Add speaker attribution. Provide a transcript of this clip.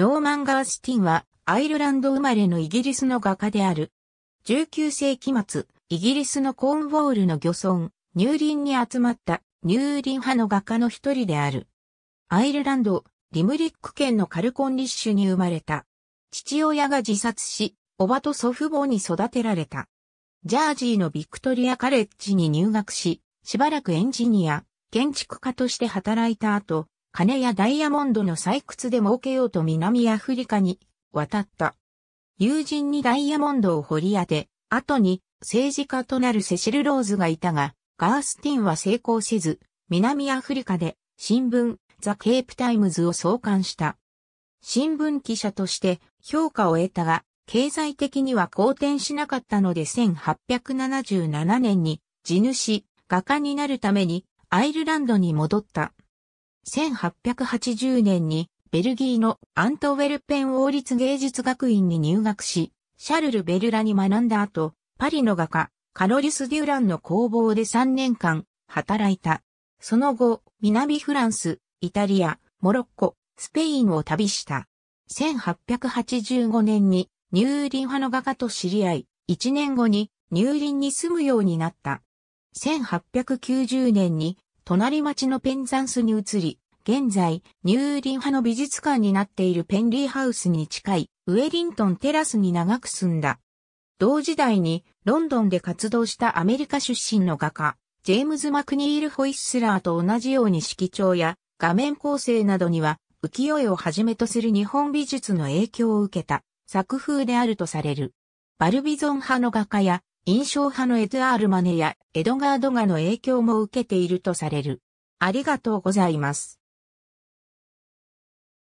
Speaker 1: ノーマン・ガースティンはアイルランド生まれのイギリスの画家である。19世紀末、イギリスのコーンウォールの漁村、ニューリンに集まったニューリン派の画家の一人である。アイルランド、リムリック県のカルコンリッシュに生まれた。父親が自殺し、おばと祖父母に育てられた。ジャージーのビクトリアカレッジに入学し、しばらくエンジニア、建築家として働いた後、金やダイヤモンドの採掘で儲けようと南アフリカに渡った。友人にダイヤモンドを掘り当て、後に政治家となるセシル・ローズがいたが、ガースティンは成功せず、南アフリカで新聞ザ・ケープタイムズを創刊した。新聞記者として評価を得たが、経済的には好転しなかったので1877年に地主、画家になるためにアイルランドに戻った。1880年にベルギーのアントウェルペン王立芸術学院に入学し、シャルル・ベルラに学んだ後、パリの画家、カロリス・デュランの工房で3年間働いた。その後、南フランス、イタリア、モロッコ、スペインを旅した。1885年にニューリン派の画家と知り合い、1年後にニューリンに住むようになった。1890年に隣町のペンザンスに移り、現在、ニューリン派の美術館になっているペンリーハウスに近いウェリントンテラスに長く住んだ。同時代にロンドンで活動したアメリカ出身の画家、ジェームズ・マクニール・ホイッスラーと同じように色調や画面構成などには浮世絵をはじめとする日本美術の影響を受けた作風であるとされる。バルビゾン派の画家や印象派のエドアール・マネやエドガー・ドガの影響も受けているとされる。ありがとうございます。